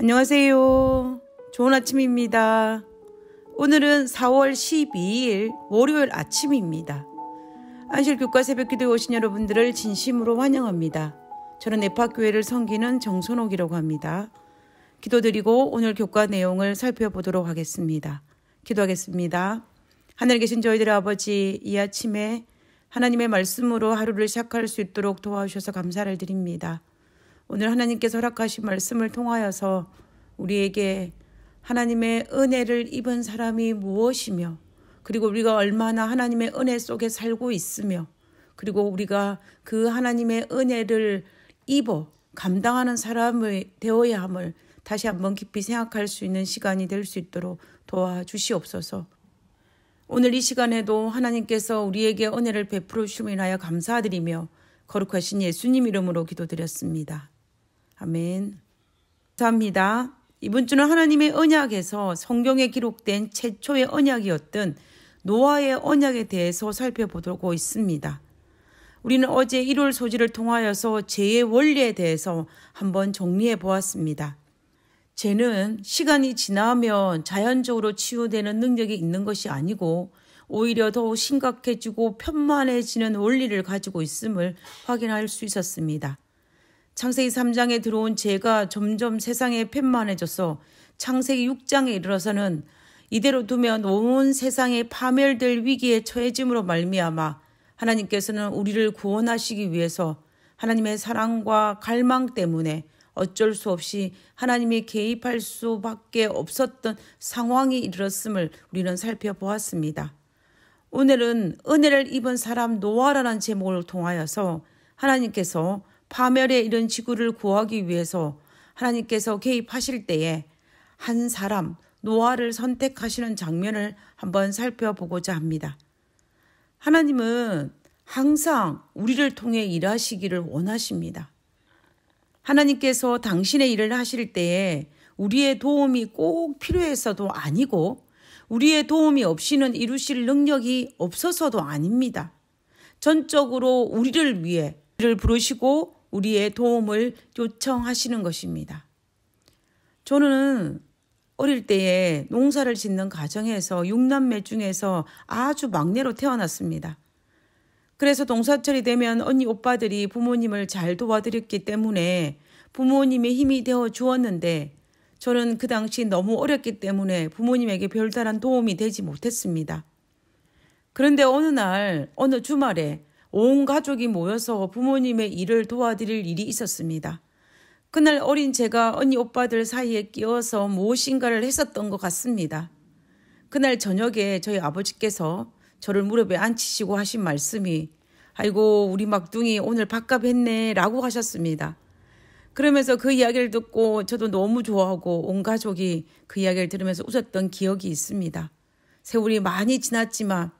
안녕하세요. 좋은 아침입니다. 오늘은 4월 12일 월요일 아침입니다. 안실 교과 새벽 기도에 오신 여러분들을 진심으로 환영합니다. 저는 에파교회를 섬기는 정선옥이라고 합니다. 기도드리고 오늘 교과 내용을 살펴보도록 하겠습니다. 기도하겠습니다. 하늘에 계신 저희들의 아버지 이 아침에 하나님의 말씀으로 하루를 시작할 수 있도록 도와주셔서 감사를 드립니다. 오늘 하나님께서 허락하신 말씀을 통하여서 우리에게 하나님의 은혜를 입은 사람이 무엇이며 그리고 우리가 얼마나 하나님의 은혜 속에 살고 있으며 그리고 우리가 그 하나님의 은혜를 입어 감당하는 사람이 되어야 함을 다시 한번 깊이 생각할 수 있는 시간이 될 수 있도록 도와주시옵소서. 오늘 이 시간에도 하나님께서 우리에게 은혜를 베풀어 주심을 인하여 감사드리며 거룩하신 예수님 이름으로 기도드렸습니다. 아멘. 감사합니다. 이번 주는 하나님의 언약에서 성경에 기록된 최초의 언약이었던 노아의 언약에 대해서 살펴보려고 있습니다. 우리는 어제 1월 소지를 통하여서 죄의 원리에 대해서 한번 정리해 보았습니다. 죄는 시간이 지나면 자연적으로 치유되는 능력이 있는 것이 아니고 오히려 더 심각해지고 편만해지는 원리를 가지고 있음을 확인할 수 있었습니다. 창세기 3장에 들어온 죄가 점점 세상에 팻만해져서 창세기 6장에 이르러서는 이대로 두면 온 세상에 파멸될 위기에 처해짐으로 말미암아 하나님께서는 우리를 구원하시기 위해서 하나님의 사랑과 갈망 때문에 어쩔 수 없이 하나님이 개입할 수밖에 없었던 상황이 이르렀음을 우리는 살펴보았습니다. 오늘은 은혜를 입은 사람 노아라는 제목을 통하여서 하나님께서 파멸에 이른 지구를 구하기 위해서 하나님께서 개입하실 때에 한 사람 노아를 선택하시는 장면을 한번 살펴보고자 합니다. 하나님은 항상 우리를 통해 일하시기를 원하십니다. 하나님께서 당신의 일을 하실 때에 우리의 도움이 꼭 필요해서도 아니고 우리의 도움이 없이는 이루실 능력이 없어서도 아닙니다. 전적으로 우리를 위해 우리를 부르시고 우리의 도움을 요청하시는 것입니다. 저는 어릴 때에 농사를 짓는 가정에서 6남매 중에서 아주 막내로 태어났습니다. 그래서 동사철이 되면 언니 오빠들이 부모님을 잘 도와드렸기 때문에 부모님의 힘이 되어 주었는데 저는 그 당시 너무 어렸기 때문에 부모님에게 별다른 도움이 되지 못했습니다. 그런데 어느 날, 어느 주말에 온 가족이 모여서 부모님의 일을 도와드릴 일이 있었습니다. 그날 어린 제가 언니 오빠들 사이에 끼어서 무엇인가를 했었던 것 같습니다. 그날 저녁에 저희 아버지께서 저를 무릎에 앉히시고 하신 말씀이 아이고 우리 막둥이 오늘 밥값 했네 라고 하셨습니다. 그러면서 그 이야기를 듣고 저도 너무 좋아하고 온 가족이 그 이야기를 들으면서 웃었던 기억이 있습니다. 세월이 많이 지났지만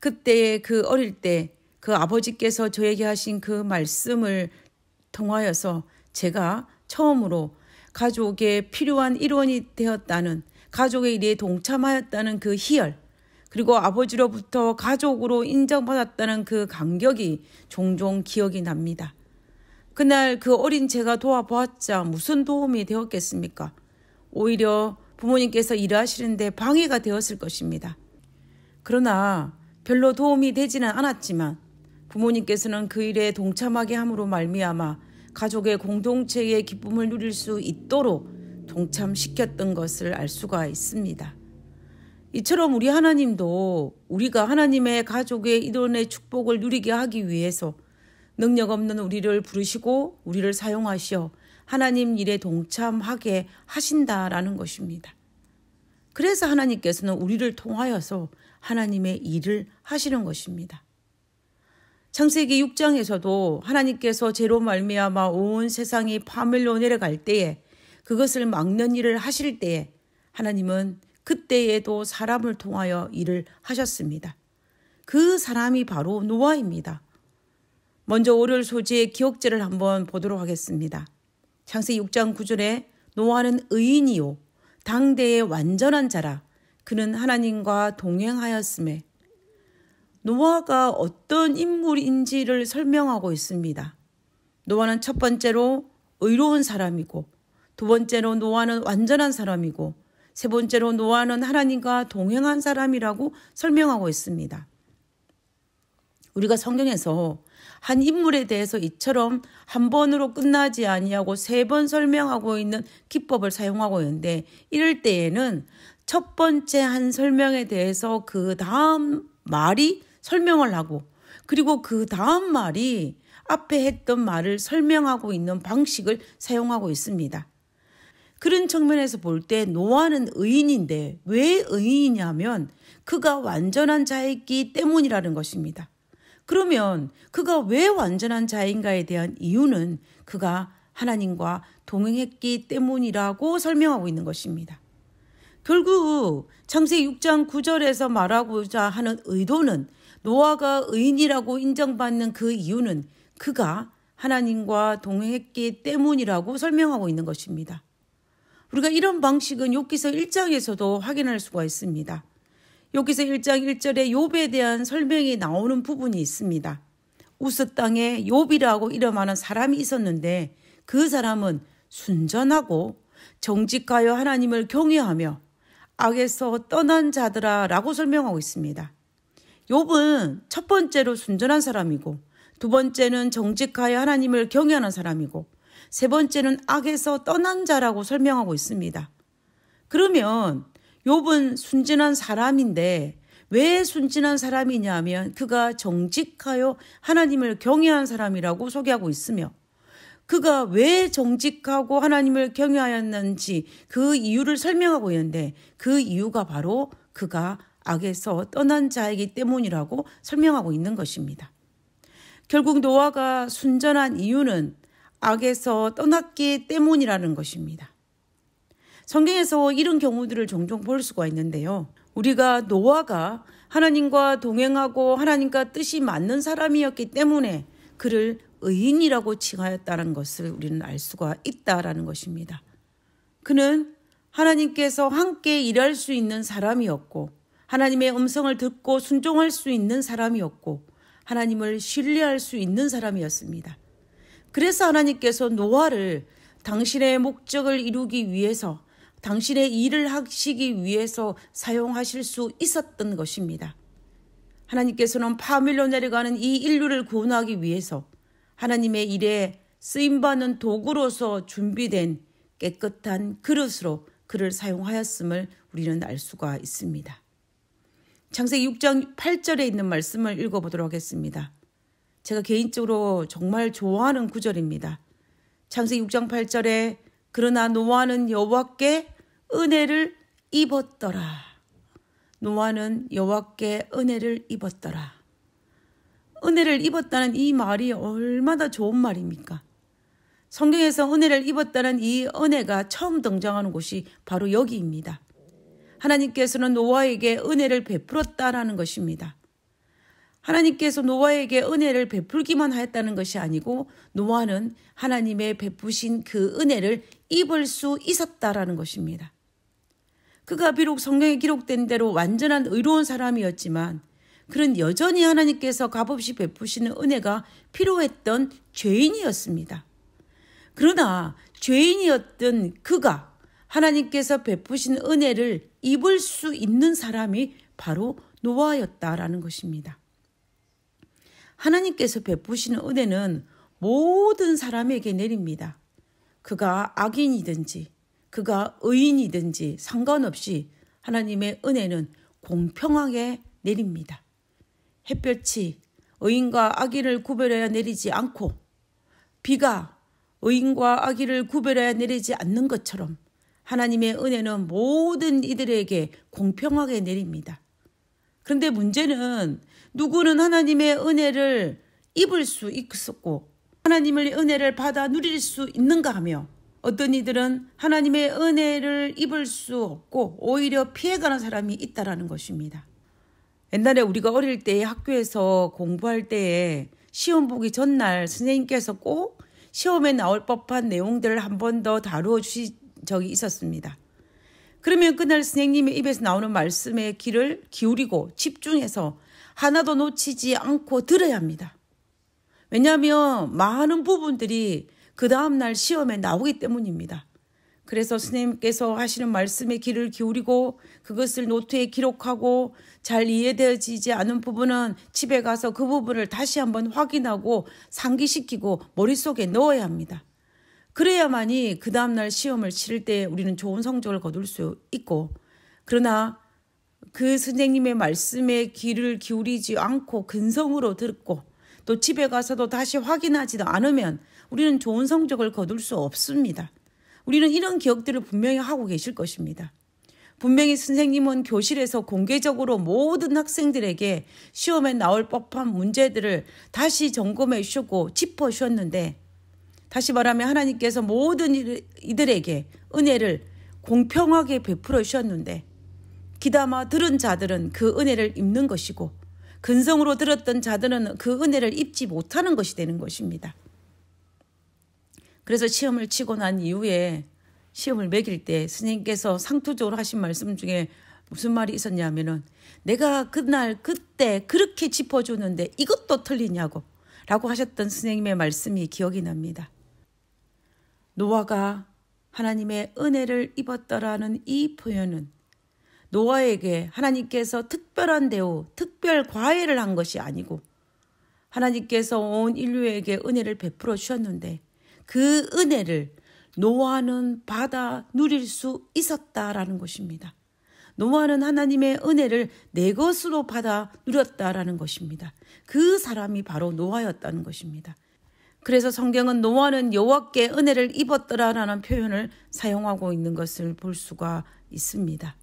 그때의 그 어릴 때그 아버지께서 저에게 하신 그 말씀을 통하여서 제가 처음으로 가족에 필요한 일원이 되었다는 가족의 일에 동참하였다는 그 희열 그리고 아버지로부터 가족으로 인정받았다는 그 감격이 종종 기억이 납니다. 그날 그 어린 제가 도와보았자 무슨 도움이 되었겠습니까? 오히려 부모님께서 일하시는데 방해가 되었을 것입니다. 그러나 별로 도움이 되지는 않았지만 부모님께서는 그 일에 동참하게 함으로 말미암아 가족의 공동체의 기쁨을 누릴 수 있도록 동참시켰던 것을 알 수가 있습니다. 이처럼 우리 하나님도 우리가 하나님의 가족의 이론의 축복을 누리게 하기 위해서 능력 없는 우리를 부르시고 우리를 사용하시어 하나님 일에 동참하게 하신다라는 것입니다. 그래서 하나님께서는 우리를 통하여서 하나님의 일을 하시는 것입니다. 창세기 6장에서도 하나님께서 제로 말미암아 온 세상이 파멸로 내려갈 때에 그것을 막는 일을 하실 때에 하나님은 그때에도 사람을 통하여 일을 하셨습니다. 그 사람이 바로 노아입니다. 먼저 오를 소지의 기억제를 한번 보도록 하겠습니다. 창세 6장 9절에 노아는 의인이요 당대의 완전한 자라 그는 하나님과 동행하였음에 노아가 어떤 인물인지를 설명하고 있습니다. 노아는 첫 번째로 의로운 사람이고, 두 번째로 노아는 완전한 사람이고, 세 번째로 노아는 하나님과 동행한 사람이라고 설명하고 있습니다. 우리가 성경에서 한 인물에 대해서 이처럼 한 번으로 끝나지 아니하고 세 번 설명하고 있는 기법을 사용하고 있는데 이럴 때에는 첫 번째 한 설명에 대해서 그 다음 말이 설명을 하고 그리고 그 다음 말이 앞에 했던 말을 설명하고 있는 방식을 사용하고 있습니다. 그런 측면에서 볼 때 노아는 의인인데 왜 의인이냐면 그가 완전한 자였기 때문이라는 것입니다. 그러면 그가 왜 완전한 자인가에 대한 이유는 그가 하나님과 동행했기 때문이라고 설명하고 있는 것입니다. 결국 창세 6장 9절에서 말하고자 하는 의도는 노아가 의인이라고 인정받는 그 이유는 그가 하나님과 동행했기 때문이라고 설명하고 있는 것입니다. 우리가 이런 방식은 욕기서 1장에서도 확인할 수가 있습니다. 욕기서 1장 1절에 욥에 대한 설명이 나오는 부분이 있습니다. 우스 땅에 욥이라고 이름하는 사람이 있었는데 그 사람은 순전하고 정직하여 하나님을 경외하며 악에서 떠난 자들아라고 설명하고 있습니다. 욥은 첫 번째로 순전한 사람이고 두 번째는 정직하여 하나님을 경외하는 사람이고 세 번째는 악에서 떠난 자라고 설명하고 있습니다. 그러면 욥은 순진한 사람인데 왜 순진한 사람이냐면 하 그가 정직하여 하나님을 경외한 사람이라고 소개하고 있으며 그가 왜 정직하고 하나님을 경외하였는지 그 이유를 설명하고 있는데 그 이유가 바로 그가 악에서 떠난 자이기 때문이라고 설명하고 있는 것입니다. 결국 노아가 순전한 이유는 악에서 떠났기 때문이라는 것입니다. 성경에서 이런 경우들을 종종 볼 수가 있는데요. 우리가 노아가 하나님과 동행하고 하나님과 뜻이 맞는 사람이었기 때문에 그를 의인이라고 칭하였다는 것을 우리는 알 수가 있다라는 것입니다. 그는 하나님께서 함께 일할 수 있는 사람이었고 하나님의 음성을 듣고 순종할 수 있는 사람이었고 하나님을 신뢰할 수 있는 사람이었습니다. 그래서 하나님께서 노아를 당신의 목적을 이루기 위해서 당신의 일을 하시기 위해서 사용하실 수 있었던 것입니다. 하나님께서는 파밀로 내려가는 이 인류를 구원하기 위해서 하나님의 일에 쓰임받는 도구로서 준비된 깨끗한 그릇으로 그를 사용하였음을 우리는 알 수가 있습니다. 창세기 6장 8절에 있는 말씀을 읽어보도록 하겠습니다. 제가 개인적으로 정말 좋아하는 구절입니다. 창세기 6장 8절에 그러나 노아는 여호와께 은혜를 입었더라. 노아는 여호와께 은혜를 입었더라. 은혜를 입었다는 이 말이 얼마나 좋은 말입니까? 성경에서 은혜를 입었다는 이 은혜가 처음 등장하는 곳이 바로 여기입니다. 하나님께서는 노아에게 은혜를 베풀었다라는 것입니다. 하나님께서 노아에게 은혜를 베풀기만 하였다는 것이 아니고 노아는 하나님의 베푸신 그 은혜를 입을 수 있었다라는 것입니다. 그가 비록 성경에 기록된 대로 완전한 의로운 사람이었지만 그는 여전히 하나님께서 값없이 베푸시는 은혜가 필요했던 죄인이었습니다. 그러나 죄인이었던 그가 하나님께서 베푸신 은혜를 입을 수 있는 사람이 바로 노아였다라는 것입니다. 하나님께서 베푸시는 은혜는 모든 사람에게 내립니다. 그가 악인이든지 그가 의인이든지 상관없이 하나님의 은혜는 공평하게 내립니다. 햇볕이 의인과 악인을 구별해야 내리지 않고 비가 의인과 악인을 구별해야 내리지 않는 것처럼 하나님의 은혜는 모든 이들에게 공평하게 내립니다. 그런데 문제는 누구는 하나님의 은혜를 입을 수 있었고 하나님의 은혜를 받아 누릴 수 있는가 하며 어떤 이들은 하나님의 은혜를 입을 수 없고 오히려 피해가는 사람이 있다라는 것입니다. 옛날에 우리가 어릴 때 학교에서 공부할 때에 시험 보기 전날 선생님께서 꼭 시험에 나올 법한 내용들을 한 번 더 다루어 주시, 적이 있었습니다. 그러면 그날 선생님의 입에서 나오는 말씀의 귀를 기울이고 집중해서 하나도 놓치지 않고 들어야 합니다. 왜냐하면 많은 부분들이 그 다음날 시험에 나오기 때문입니다. 그래서 스님께서 하시는 말씀의 귀를 기울이고 그것을 노트에 기록하고 잘 이해되어지지 않은 부분은 집에 가서 그 부분을 다시 한번 확인하고 상기시키고 머릿속에 넣어야 합니다. 그래야만이 그 다음날 시험을 치를 때 우리는 좋은 성적을 거둘 수 있고, 그러나 그 선생님의 말씀에 귀를 기울이지 않고 근성으로 듣고 또 집에 가서도 다시 확인하지도 않으면 우리는 좋은 성적을 거둘 수 없습니다. 우리는 이런 기억들을 분명히 하고 계실 것입니다. 분명히 선생님은 교실에서 공개적으로 모든 학생들에게 시험에 나올 법한 문제들을 다시 점검해 주고 짚어 주셨는데 다시 말하면 하나님께서 모든 이들에게 은혜를 공평하게 베풀어 주셨는데 기다마 들은 자들은 그 은혜를 입는 것이고 근성으로 들었던 자들은 그 은혜를 입지 못하는 것이 되는 것입니다. 그래서 시험을 치고 난 이후에 시험을 매길 때 스님께서 상투적으로 하신 말씀 중에 무슨 말이 있었냐면은 내가 그날 그때 그렇게 짚어주는데 이것도 틀리냐고 라고 하셨던 스님의 말씀이 기억이 납니다. 노아가 하나님의 은혜를 입었더라는 이 표현은 노아에게 하나님께서 특별한 대우, 특별 과외를 한 것이 아니고 하나님께서 온 인류에게 은혜를 베풀어 주셨는데 그 은혜를 노아는 받아 누릴 수 있었다라는 것입니다. 노아는 하나님의 은혜를 내 것으로 받아 누렸다라는 것입니다. 그 사람이 바로 노아였다는 것입니다. 그래서 성경은 노아는 여호와께 은혜를 입었더라라는 표현을 사용하고 있는 것을 볼 수가 있습니다.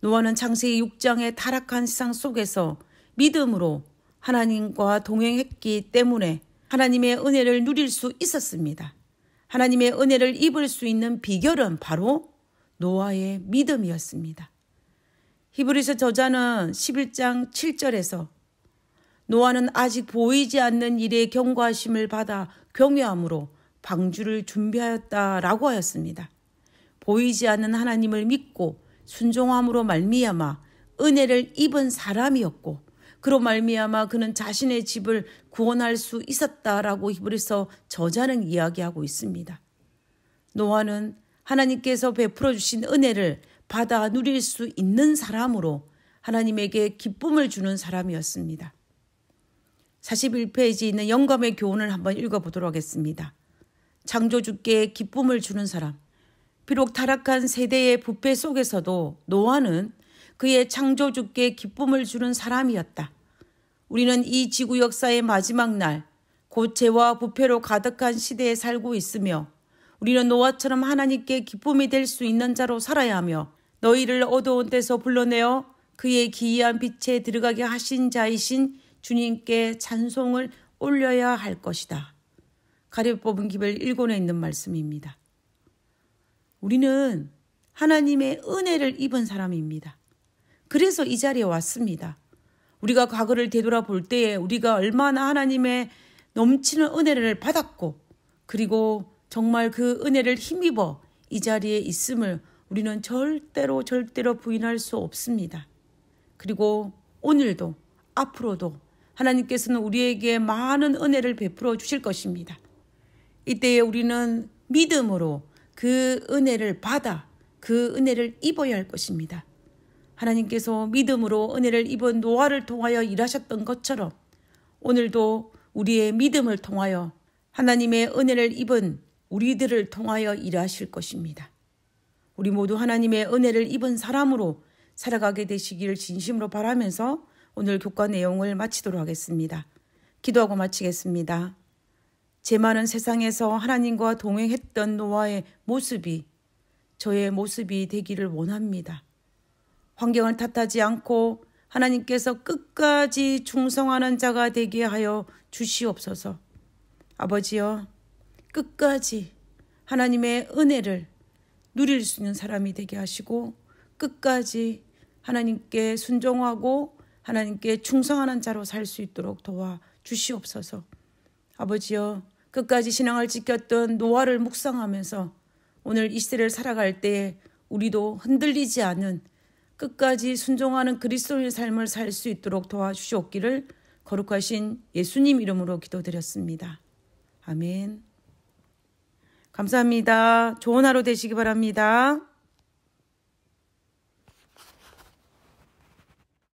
노아는 창세기 6장의 타락한 시상 속에서 믿음으로 하나님과 동행했기 때문에 하나님의 은혜를 누릴 수 있었습니다. 하나님의 은혜를 입을 수 있는 비결은 바로 노아의 믿음이었습니다. 히브리서 저자는 11장 7절에서 노아는 아직 보이지 않는 일에 경고하심을 받아 경외함으로 방주를 준비하였다라고 하였습니다. 보이지 않는 하나님을 믿고 순종함으로 말미암아 은혜를 입은 사람이었고 그로 말미암아 그는 자신의 집을 구원할 수 있었다라고 히브리서 저자는 이야기하고 있습니다. 노아는 하나님께서 베풀어 주신 은혜를 받아 누릴 수 있는 사람으로 하나님에게 기쁨을 주는 사람이었습니다. 41페이지 있는 영감의 교훈을 한번 읽어보도록 하겠습니다. 창조주께 기쁨을 주는 사람. 비록 타락한 세대의 부패 속에서도 노아는 그의 창조주께 기쁨을 주는 사람이었다. 우리는 이 지구 역사의 마지막 날, 고체와 부패로 가득한 시대에 살고 있으며 우리는 노아처럼 하나님께 기쁨이 될 수 있는 자로 살아야 하며 너희를 어두운 데서 불러내어 그의 기이한 빛에 들어가게 하신 자이신 주님께 찬송을 올려야 할 것이다. 가려 뽑은 기별 일권에 있는 말씀입니다. 우리는 하나님의 은혜를 입은 사람입니다. 그래서 이 자리에 왔습니다. 우리가 과거를 되돌아볼 때에 우리가 얼마나 하나님의 넘치는 은혜를 받았고 그리고 정말 그 은혜를 힘입어 이 자리에 있음을 우리는 절대로 절대로 부인할 수 없습니다. 그리고 오늘도 앞으로도 하나님께서는 우리에게 많은 은혜를 베풀어 주실 것입니다. 이때에 우리는 믿음으로 그 은혜를 받아 그 은혜를 입어야 할 것입니다. 하나님께서 믿음으로 은혜를 입은 노아를 통하여 일하셨던 것처럼 오늘도 우리의 믿음을 통하여 하나님의 은혜를 입은 우리들을 통하여 일하실 것입니다. 우리 모두 하나님의 은혜를 입은 사람으로 살아가게 되시기를 진심으로 바라면서 오늘 교과 내용을 마치도록 하겠습니다. 기도하고 마치겠습니다. 제 많은 세상에서 하나님과 동행했던 노아의 모습이 저의 모습이 되기를 원합니다. 환경을 탓하지 않고 하나님께서 끝까지 충성하는 자가 되게 하여 주시옵소서. 아버지여, 끝까지 하나님의 은혜를 누릴 수 있는 사람이 되게 하시고, 끝까지 하나님께 순종하고 하나님께 충성하는 자로 살 수 있도록 도와 주시옵소서. 아버지여, 끝까지 신앙을 지켰던 노아를 묵상하면서 오늘 이스라엘 살아갈 때에 우리도 흔들리지 않은 끝까지 순종하는 그리스도의 삶을 살 수 있도록 도와주시옵기를 거룩하신 예수님 이름으로 기도드렸습니다. 아멘. 감사합니다. 좋은 하루 되시기 바랍니다.